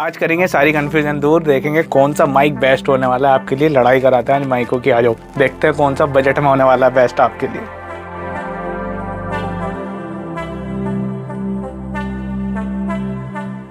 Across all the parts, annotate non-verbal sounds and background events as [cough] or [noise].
आज करेंगे सारी कन्फ्यूजन दूर देखेंगे कौन सा माइक बेस्ट होने वाला है आपके लिए लड़ाई कराता है माइकों की आ जाओ देखते हैं कौन सा बजट में होने वाला है बेस्ट आपके लिए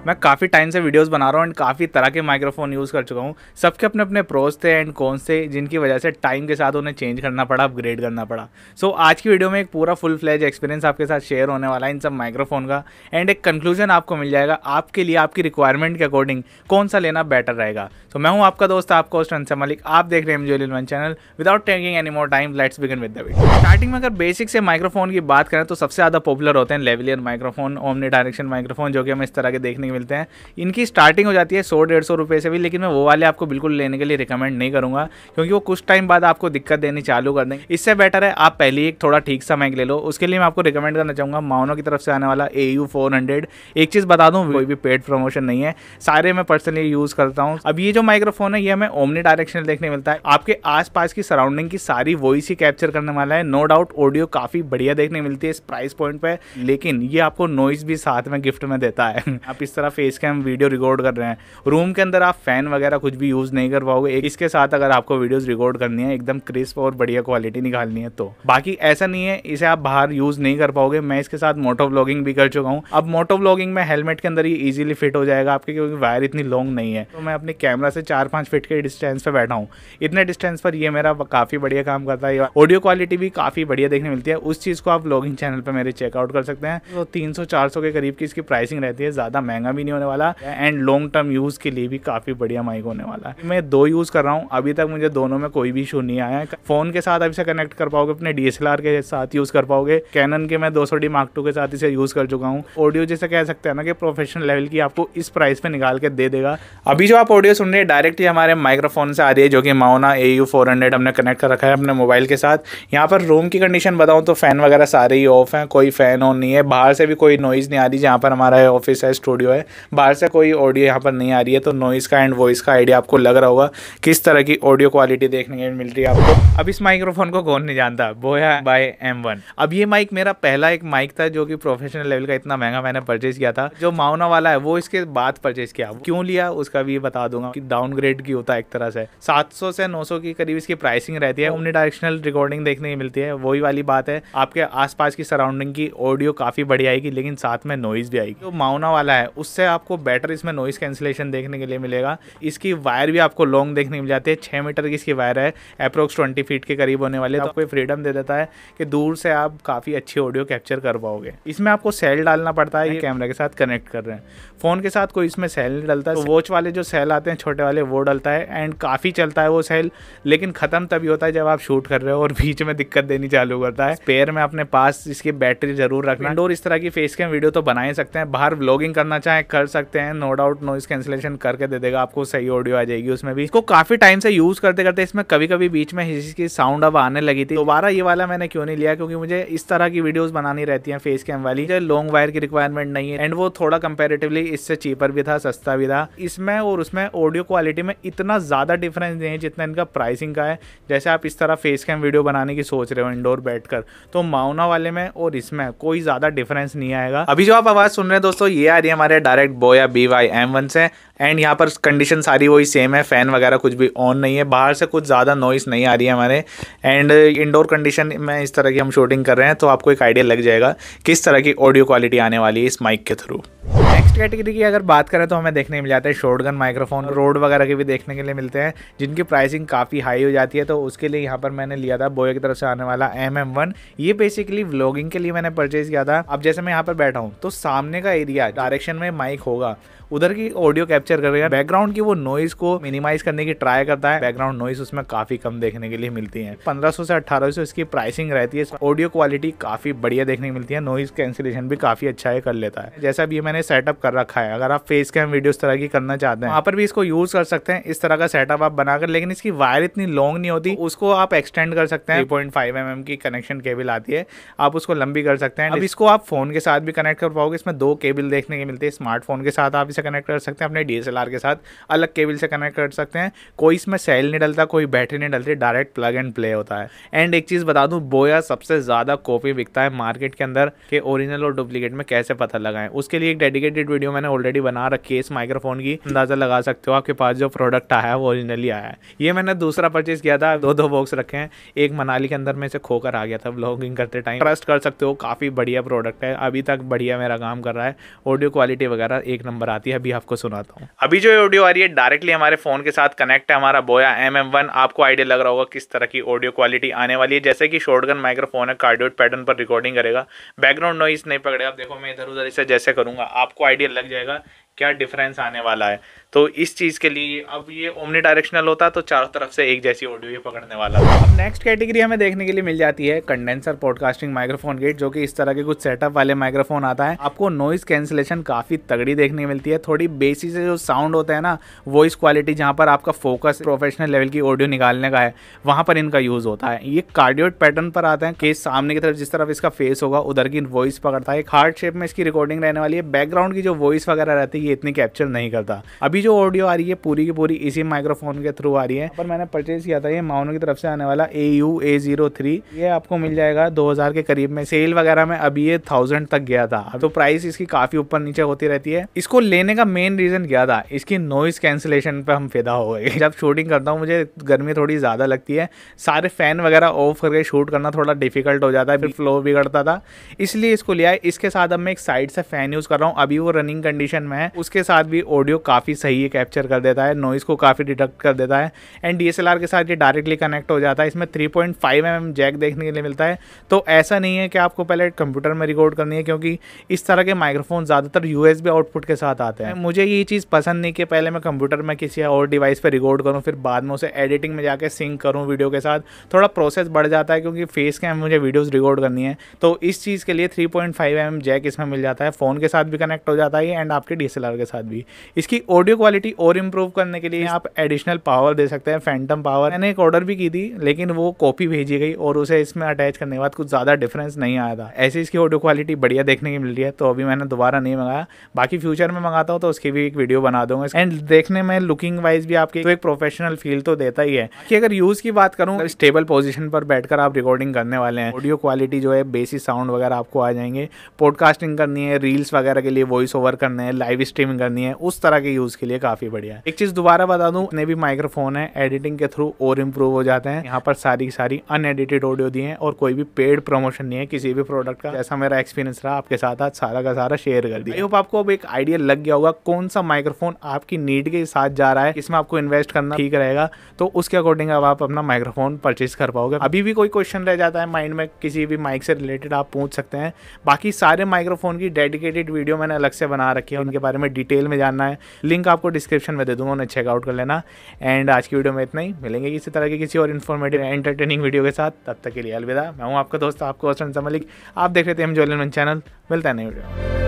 मैं काफ़ी टाइम से वीडियोस बना रहा हूँ एंड काफ़ी तरह के माइक्रोफोन यूज़ कर चुका हूँ सबके अपने अपने प्रोज थे एंड कौन से जिनकी वजह से टाइम के साथ उन्हें चेंज करना पड़ा अपग्रेड करना पड़ा सो so, आज की वीडियो में एक पूरा फुल फ्लैज एक्सपीरियंस आपके साथ शेयर होने वाला है इन सब माइक्रोफोन का एंड एक कंक्लूजन आपको मिल जाएगा आपके लिए आपकी रिक्वायरमेंट के अकॉर्डिंग कौन सा लेना बेटर रहेगा तो so, मैं हूँ आपका दोस्त आपको स्टन मलिक आप देख रहे हैं एमजोलिल one channel without taking any more time let's begin with the starting में अगर बेसिक से माइक्रोफोन की बात करें तो सबसे ज़्यादा पॉपुलर होते हैं lavalier microphone omni direction microphone जो कि हमें इस तरह के देखने मिलते हैं इनकी स्टार्टिंग हो जाती है सौ डेढ़ सौ रुपये से भी लेकिन मैं वो वाले आपको बिल्कुल लेने के लिए रिकमेंड नहीं करूँगा क्योंकि वो कुछ टाइम बाद आपको दिक्कत देनी चालू कर देंगे इससे बेटर है आप पहले एक थोड़ा ठीक सा माइक ले लो उसके लिए मैं आपको रिकमेंड करना चाहूँगा माउनो की तरफ से आने वाला ए यू एक चीज़ बता दूँ कोई भी पेड प्रमोशन नहीं है सारे मैं पर्सनली यूज़ करता हूँ अब ये जो माइक्रोफोन है ये हमें ओमनी डायरेक्शन देखने मिलता है आपके आसपास की सराउंडिंग की सारी वॉइस ही कैप्चर करने वाला है नो डाउट ऑडियो काफ़ी बढ़िया देखने मिलती है इस प्राइस पॉइंट पर लेकिन ये आपको नॉइज भी साथ में गिफ्ट में देता है [laughs] आप इस तरह हमारा फेस कैम वीडियो रिकॉर्ड कर रहे हैं रूम के अंदर आप फैन वगैरह कुछ भी यूज़ नहीं कर पाओगे इसके साथ अगर आपको वीडियोज़ रिकॉर्ड करनी है एकदम क्रिस्प और बढ़िया क्वालिटी निकालनी है तो बाकी ऐसा नहीं है इसे आप बाहर यूज़ नहीं कर पाओगे मैं इसके साथ मोटो ब्लॉगिंग भी कर चुका हूँ अब मोटो ब्लॉगिंग में हेलमेट के अंदर ही ईजिली फिट हो जाएगा आपके क्योंकि वायर इतनी लॉन्ग नहीं है तो मैं अपने कैमरा से चार पांच फिट के डिस्टेंस पर बैठा हूँ इतने डिस्टेंस पर यह मेरा काफ़ी बढ़िया काम करता है ऑडियो क्वालिटी भी काफ़ी बढ़िया देखने मिलती है उस चीज़ को आप ब्लॉगिंग चैनल पर मेरे चेकआउट कर सकते हैं तो तीन सौ के करीब की इसकी प्राइसिंग रहती है ज़्यादा महंगा भी नहीं होने वाला एंड लॉन्ग टर्म यूज़ के लिए भी काफ़ी बढ़िया माइक होने वाला है मैं दो यूज़ कर रहा हूँ अभी तक मुझे दोनों में कोई भी इशू नहीं आया फ़ोन के साथ अभी से कनेक्ट कर पाओगे अपने डी के साथ यूज़ कर पाओगे कैनन के मैं दो सौ डी मार्क टू के साथ इसे यूज़ कर चुका हूँ ऑडियो जैसे कह सकते हैं ना कि प्रोफेशनल लेवल की आपको इस प्राइस पे निकाल के दे देगा अभी जो आप ऑडियो सुन रहे हैं डायरेक्ट ही हमारे माइक्रोफोन से आ रही है जो कि Maono A U four hundred हमने कनेक्ट कर रखा है अपने मोबाइल के साथ यहाँ पर रूम की कंडीशन बताऊँ तो फ़ैन वगैरह सारे ही ऑफ है कोई फ़ैन ऑन नहीं है बाहर से भी कोई नॉइज़ नहीं आ रही जहाँ पर हमारा ऑफिस है स्टूडियो है है बाहर से कोई ऑडियो यहाँ पर नहीं आ रही है तो नॉइज़ का एंड वॉइस का आइडिया आपको लग रहा होगा किस तरह की ऑडियो क्वालिटी देखने में मिल रही है आपको अब इस माइक्रोफोन को कौन नहीं जानता बोया बाय एम अब ये माइक मेरा पहला एक माइक था जो कि प्रोफेशनल लेवल का इतना महंगा मैंने परचेज किया था जो माउना वाला है वो इसके बाद परचेज किया क्यों लिया उसका भी बता दूंगा कि डाउनग्रेड की होता है एक तरह से 700 से 900 के करीब इसकी प्राइसिंग रहती है उमनी डायरेक्शनल रिकॉर्डिंग देखने की मिलती है वही वाली बात है आपके आसपास की सराउंडिंग की ऑडियो काफ़ी बढ़िया आएगी लेकिन साथ में नॉइज़ भी आएगी जो माउना वाला है उससे आपको बेटर इसमें नॉइस कैंसिलेशन देखने के लिए मिलेगा इसकी वायर भी आपको लॉन्ग देखने मिल जाती है छः मीटर की इसकी वायर है अप्रोक्स ट्वेंटी फीट के करीब होने वाले तो आपको फ्रीडम दे देता है कि दूर से आप काफ़ी अच्छी ऑडियो कैप्चर कर पाओगे इसमें आपको सेल डालना पड़ता है ये कैमरा के साथ कनेक्ट कर रहे हैं फ़ोन के साथ कोई इसमें सेल नहीं डलता वॉच तो वाले जो सेल आते हैं छोटे वाले वो डलता है एंड काफ़ी चलता है वो सेल लेकिन ख़त्म तभी होता है जब आप शूट कर रहे हो और बीच में दिक्कत देनी चालू करता है पेयर में अपने पास इसकी बैटरी ज़रूर रखना इंडोर इस तरह की फेस कैम वीडियो तो बना ही सकते हैं बाहर ब्लॉगिंग करना चाहें है कर सकते हैं नो डाउट नॉइस कैंसिलेशन करके दे देगा आपको सही ऑडियो आ जाएगी उसमें भी इसको काफी टाइम से यूज करते करते इसमें कभी कभी बीच में इसकी साउंड अब आने लगी थी दोबारा ये वाला मैंने क्यों नहीं लिया क्योंकि मुझे इस तरह की वीडियोज बनानी रहती है फेस कैम वाली लॉन्ग वायर की रिक्वायरमेंट नहीं है एंड वो थोड़ा कंपेरेटिवली इससे चीपर भी था सस्ता भी था इसमें और उसमें ऑडियो क्वालिटी में इतना ज्यादा डिफरेंस नहीं है जितना इनका प्राइसिंग का है जैसे आप इस तरह फेस कैम वीडियो बनाने की सोच रहे हो इंडोर बैठकर तो माउना वाले में और इसमें कोई ज्यादा डिफरेंस नहीं आएगा अभी जो आप आवाज सुन रहे हैं दोस्तों ये आ रही है हमारे direct Boya B Y M one से एंड यहाँ पर कंडीशन सारी वही सेम है फ़ैन वगैरह कुछ भी ऑन नहीं है बाहर से कुछ ज़्यादा नॉइस नहीं आ रही है हमारे एंड इंडोर कंडीशन में इस तरह की हम शूटिंग कर रहे हैं तो आपको एक आइडिया लग जाएगा किस तरह की ऑडियो क्वालिटी आने वाली है इस माइक के थ्रू नेक्स्ट कैटेगरी की अगर बात करें तो हमें देखने मिल जाते हैं शॉर्ट गन माइक्रोफोन रोड वगैरह के भी देखने के लिए मिलते हैं जिनकी प्राइसिंग काफ़ी हाई हो जाती है तो उसके लिए यहाँ पर मैंने लिया था बोए की तरफ से आने वाला एम एम वन ये बेसिकली व्लॉगिंग के लिए मैंने परचेज किया था अब जैसे मैं यहाँ पर बैठा हूँ तो सामने का एरिया डायरेक्शन में माइक होगा उधर की ऑडियो कैप्चर करेगा बैकग्राउंड की वो नॉइज को मिनिमाइज करने की ट्राई करता है बैकग्राउंड नॉइज उसमें काफी कम देखने के लिए मिलती है 1500 से 1800 इसकी प्राइसिंग रहती है ऑडियो क्वालिटी काफी बढ़िया देखने को मिलती है नॉइज कैंसिलेशन भी काफी अच्छा है कर लेता है जैसा भी मैंने सेट सेटअप कर रखा है अगर आप फेस कैम वीडियो इस तरह की करना चाहते हैं वहाँ पर भी इसको यूज कर सकते हैं इस तरह का सेटअप आप बनाकर लेकिन इसकी वायर इतनी लॉन्ग नहीं होती उसको आप एक्सटेंड कर सकते हैं पॉइंट फाइव एम की कनेक्शन केबल आती है आप उसको लंबी कर सकते हैं अब इसको आप फोन के साथ भी कनेक्ट कर पाओगे इसमें दो केबल देखने के मिलते हैं स्मार्टफोन के साथ आप इसे कनेक्ट कर सकते हैं अपने डी के साथ अलग केबल से कनेक्ट कर सकते हैं कोई इसमें सेल नहीं डलता कोई बैटरी नहीं डलती डायरेक्ट प्लग एंड प्ले होता है एंड एक चीज़ बता दू बोया सबसे ज़्यादा कॉपी बिकता है मार्केट के अंदर के ओरिजिनल और डुप्लीकेट में कैसे पता लगाएं उसके लिए एक डेडिकेट रिलेटेड वीडियो मैंने ऑलरेडी बना रखी है इस माइक्रोफोन की अंदाज़ा लगा सकते हो आपके पास जो प्रोडक्ट आया है वो ओरिजिनली आया है ये मैंने दूसरा परचेज किया था दो दो बॉक्स रखे हैं एक मनाली के अंदर में से खोकर आ गया था ब्लॉगिंग करते टाइम ट्रस्ट कर सकते हो काफ़ी बढ़िया प्रोडक्ट है अभी तक बढ़िया मेरा काम कर रहा है ऑडियो क्वालिटी वगैरह एक नंबर आती है अभी आपको सुनाता हूँ अभी जो ऑडियो आ रही है डायरेक्टली हमारे फ़ोन के साथ कनेक्ट है हमारा बोया एम एम वन आपको आइडिया लग रहा होगा किस तरह की ऑडियो क्वालिटी आने वाली है जैसे कि शॉर्टगन माइक्रोफोन है कार्डियोट पैटर्न पर रिकॉर्डिंग करेगा बैकग्राउंड नॉइस नहीं पकड़ेगा देखो मैं इधर उधर इसे जैसे करूंगा आपको आइडिया लग जाएगा क्या डिफरेंस आने वाला है तो इस चीज़ के लिए अब ये ओमनी डायरेक्शनल होता तो चारों तरफ से एक जैसी ऑडियो ही पकड़ने वाला था अब नेक्स्ट कैटेगरी हमें देखने के लिए मिल जाती है कंडेंसर पॉडकास्टिंग माइक्रोफोन गेट जो कि इस तरह के कुछ सेटअप वाले माइक्रोफोन आता है आपको नॉइस कैंसिलेशन काफ़ी तगड़ी देखने की मिलती है थोड़ी बेसी से जो साउंड होता है ना वॉइस क्वालिटी जहाँ पर आपका फोकस प्रोफेशनल लेवल की ऑडियो निकालने का है वहाँ पर इनका यूज़ होता है ये कार्डियोड पैटर्न पर आते हैं कि सामने की तरफ जिस तरफ इसका फेस होगा उधर की वॉइस पकड़ता है एक हार्ड शेप में इसकी रिकॉर्डिंग रहने वाली है बैकग्राउंड की जो वॉइस वगैरह रहती है ये इतनी कैप्चर नहीं करता अभी जो ऑडियो आ रही है पूरी की पूरी इसी माइक्रोफोन के थ्रू आ रही है पर मैंने परचेज किया था ये माउनो की तरफ से आने वाला A U A zero three ये आपको मिल जाएगा दो हज़ार के करीब में सेल वगैरह में अभी ये थाउजेंड तक गया था तो प्राइस इसकी काफ़ी ऊपर नीचे होती रहती है इसको लेने का मेन रीज़न क्या था इसकी नॉइस कैंसिलेशन पे हम फिदा हो गए [laughs] जब शूटिंग करता हूँ मुझे गर्मी थोड़ी ज़्यादा लगती है सारे फ़ैन वगैरह ऑफ करके शूट करना थोड़ा डिफिकल्ट हो जाता है फिर फ्लो बिगड़ता था इसलिए इसको लिया है इसके साथ अब मैं एक साइड से फ़ैन यूज़ कर रहा हूँ अभी वो रनिंग कंडीशन में है उसके साथ भी ऑडियो काफ़ी सही कैप्चर कर देता है नॉइज़ को काफ़ी डिटेक्ट कर देता है एंड डी के साथ ये डायरेक्टली कनेक्ट हो जाता है इसमें three point five M jack देखने के लिए मिलता है तो ऐसा नहीं है कि आपको पहले कंप्यूटर में रिकॉर्ड करनी है क्योंकि इस तरह के माइक्रोफोन ज़्यादातर यू आउटपुट के साथ आते हैं मुझे ये चीज़ पसंद नहीं कि पहले मैं कंप्यूटर में किसी और डिवाइस पर रिकॉर्ड करूँ फिर बाद में उसे एडिटिंग में जाकर सिंक करूँ वीडियो के साथ थोड़ा प्रोसेस बढ़ जाता है क्योंकि फेस कैम मुझे वीडियोज़ रिकॉर्ड करनी है तो इस चीज़ के लिए three point five M jack इसमें मिल जाता है फ़ोन के साथ भी कनेक्ट हो जाता है एंड आपके डी एस एसएलआर के साथ भी इसकी ऑडियो क्वालिटी और इम्प्रूव करने के लिए आप एडिशनल पावर दे सकते हैं फैंटम पावर मैंने एक ऑर्डर भी की थी लेकिन वो कॉपी भेजी गई और उसे इसमें अटैच करने के बाद कुछ ज़्यादा डिफरेंस नहीं आया था ऐसे इसकी ऑडियो क्वालिटी बढ़िया देखने की मिल रही है तो अभी मैंने दोबारा नहीं मंगाया बाकी फ्यूचर में मंगाता हूँ तो उसकी भी एक वीडियो बना दूंगा एंड देखने में लुकिंग वाइज भी आपके तो एक प्रोफेशनल फील तो देता ही है कि अगर यूज़ की बात करूँ स्टेबल पोजिशन पर बैठकर आप रिकॉर्डिंग करने वाले हैं ऑडियो क्वालिटी जो है बेसिक साउंड वगैरह आपको आ जाएंगे पॉडकास्टिंग करनी है रील्स वगैरह के लिए वॉइस ओवर करने हैं लाइव स्ट्रीमिंग करनी है उस तरह के यूज के लिए काफी बढ़िया है एक चीज दोबारा बता दू ने भी माइक्रोफोन है एडिटिंग के थ्रू और इम्प्रूव हो जाते हैं यहाँ पर सारी सारी अनएडिटेड ऑडियो दी है और कोई भी पेड प्रमोशन नहीं है किसी भी प्रोडक्ट का ऐसा मेरा एक्सपीरियंस रहा आपके साथ आज सारा का सारा शेयर कर दिया आई होप आपको अब एक आइडिया लग गया होगा कौन सा माइक्रोफोन आपकी नीड के साथ जा रहा है इसमें आपको इन्वेस्ट करना ठीक रहेगा तो उसके अकॉर्डिंग अब आप अपना माइक्रोफोन परचेज कर पाओगे अभी भी कोई क्वेश्चन रह जाता है माइंड में किसी भी माइक से रिलेटेड आप पूछ सकते हैं बाकी सारे माइक्रोफोन की डेडिकेटेड वीडियो मैंने अलग से बना रखी है उनके बारे में हमें डिटेल में जानना है लिंक आपको डिस्क्रिप्शन में दे दूंगा उन्हें चेकआउट कर लेना एंड आज की वीडियो में इतना ही मिलेंगे किसी तरह की किसी और इन्फॉर्मेटिव एंटरटेनिंग वीडियो के साथ तब तक के लिए अलविदा मैं हूँ आपका दोस्त आपको मलिक आप देख रहे थे हम जोलन चैनल मिलता है नई वीडियो